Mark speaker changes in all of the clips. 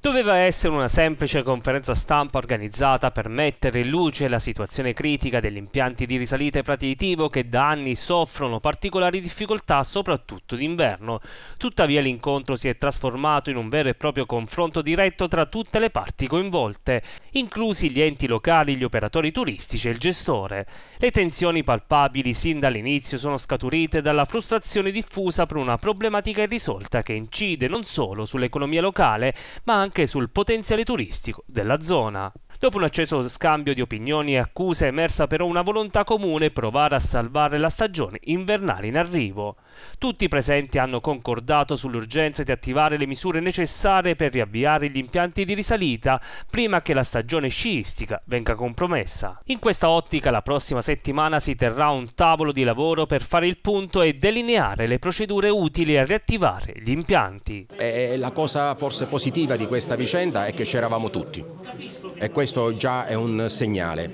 Speaker 1: Doveva essere una semplice conferenza stampa organizzata per mettere in luce la situazione critica degli impianti di risalita e platitivo che da anni soffrono particolari difficoltà soprattutto d'inverno. Tuttavia l'incontro si è trasformato in un vero e proprio confronto diretto tra tutte le parti coinvolte, inclusi gli enti locali, gli operatori turistici e il gestore. Le tensioni palpabili sin dall'inizio sono scaturite dalla frustrazione diffusa per una problematica irrisolta che incide non solo sull'economia locale ma anche anche sul potenziale turistico della zona. Dopo un acceso scambio di opinioni e accuse è emersa però una volontà comune provare a salvare la stagione invernale in arrivo. Tutti i presenti hanno concordato sull'urgenza di attivare le misure necessarie per riavviare gli impianti di risalita prima che la stagione sciistica venga compromessa. In questa ottica la prossima settimana si terrà un tavolo di lavoro per fare il punto e delineare le procedure utili a riattivare gli impianti.
Speaker 2: Eh, la cosa forse positiva di questa vicenda è che c'eravamo tutti È questo già è un segnale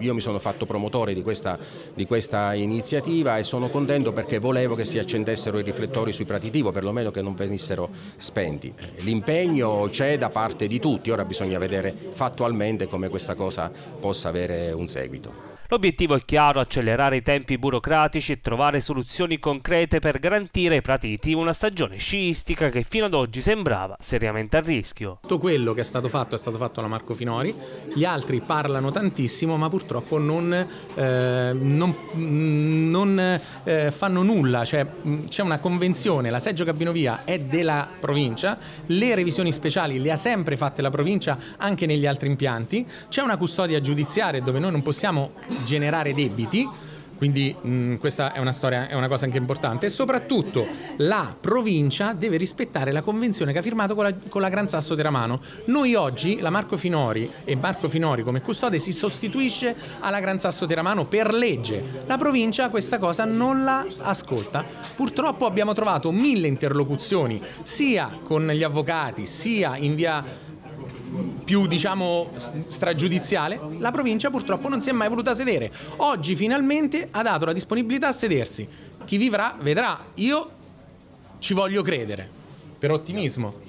Speaker 2: io mi sono fatto promotore di questa, di questa, iniziativa e sono contento perché volevo che si accendessero i riflettori sui pratitivo, perlomeno che non venissero spenti. L'impegno c'è da parte di tutti, ora bisogna vedere fattualmente come questa cosa possa avere un seguito.
Speaker 1: L'obiettivo è chiaro, accelerare i tempi burocratici e trovare soluzioni concrete per garantire ai pratiti una stagione sciistica che fino ad oggi sembrava seriamente a rischio. Tutto quello che è stato fatto è stato fatto da Marco Finori, gli altri parlano
Speaker 3: tantissimo ma purtroppo non, eh, non, non eh, fanno nulla, cioè, mm, c'è una convenzione, la Seggio Cabinovia è della provincia, le revisioni speciali le ha sempre fatte la provincia anche negli altri impianti, c'è una custodia giudiziaria dove noi non possiamo generare debiti. Quindi mh, mm, questa è una, storia, è una cosa anche importante. E soprattutto la provincia deve rispettare la convenzione che ha firmato con la, con la Gran Sasso Teramano. Noi oggi, la Marco Finori e Marco Finori come custode si sostituisce alla Gran Sasso Teramano per legge. La provincia questa cosa non la ascolta. Purtroppo abbiamo trovato mille interlocuzioni sia con gli avvocati sia in via più diciamo stragiudiziale, la provincia purtroppo non si è mai voluta sedere. Oggi finalmente ha dato la disponibilità a sedersi.
Speaker 1: Chi vivrà vedrà. Io ci voglio credere, per ottimismo.